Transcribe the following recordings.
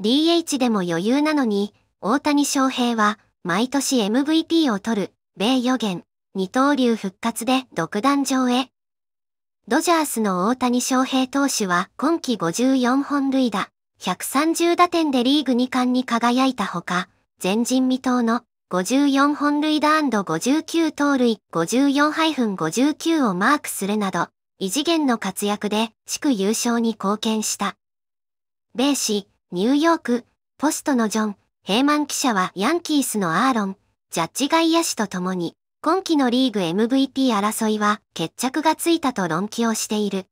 DH でも余裕なのに、大谷翔平は毎年 MVP を取る、米予言、二刀流復活で独壇場へ。ドジャースの大谷翔平投手は今季54本塁打、130打点でリーグ2冠に輝いたほか、前人未到の54本塁打 &59 盗塁54-59をマークするなど、異次元の活躍で地区優勝に貢献した。米市、ニューヨーク、ポストのジョン、ヘイマン記者はヤンキースのアーロン、ジャッジ外野手と共に、今季のリーグ MVP 争いは決着がついたと論記をしている。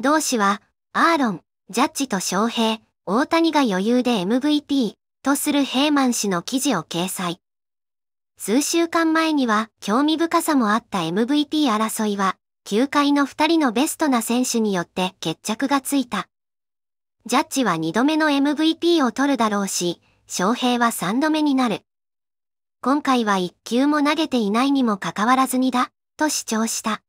同氏は、アーロン、ジャッジと翔平、大谷が余裕で MVP とするヘイマン氏の記事を掲載。数週間前には興味深さもあった MVP 争いは、球界の2人のベストな選手によって決着がついた。ジャッジは2度目の MVP を取るだろうし、翔平は3度目になる。今回は1球も投げていないにもかかわらずにだ、と主張した。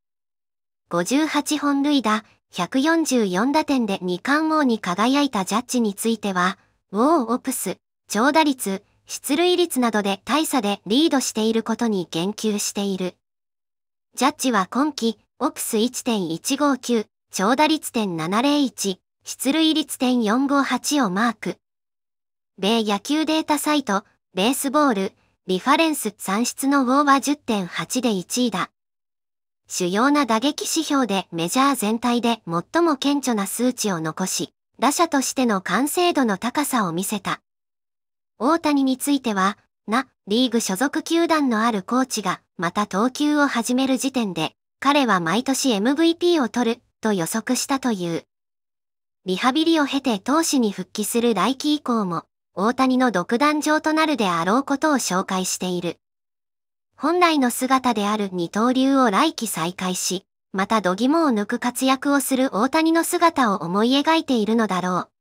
58本塁打、144打点で2冠王に輝いたジャッジについては、ウォーオプス、長打率、出塁率などで大差でリードしていることに言及している。ジャッジは今季、オプス1.159、長打率点701、出塁率点458をマーク。米野球データサイト、ベースボール、リファレンス算出のウォーは10.8で1位だ。主要な打撃指標でメジャー全体で最も顕著な数値を残し、打者としての完成度の高さを見せた。大谷については、な、リーグ所属球団のあるコーチが、また投球を始める時点で、彼は毎年 MVP を取る、と予測したという。リハビリを経て投手に復帰する来季以降も、大谷の独壇場となるであろうことを紹介している。本来の姿である二刀流を来季再開し、また度肝を抜く活躍をする大谷の姿を思い描いているのだろう。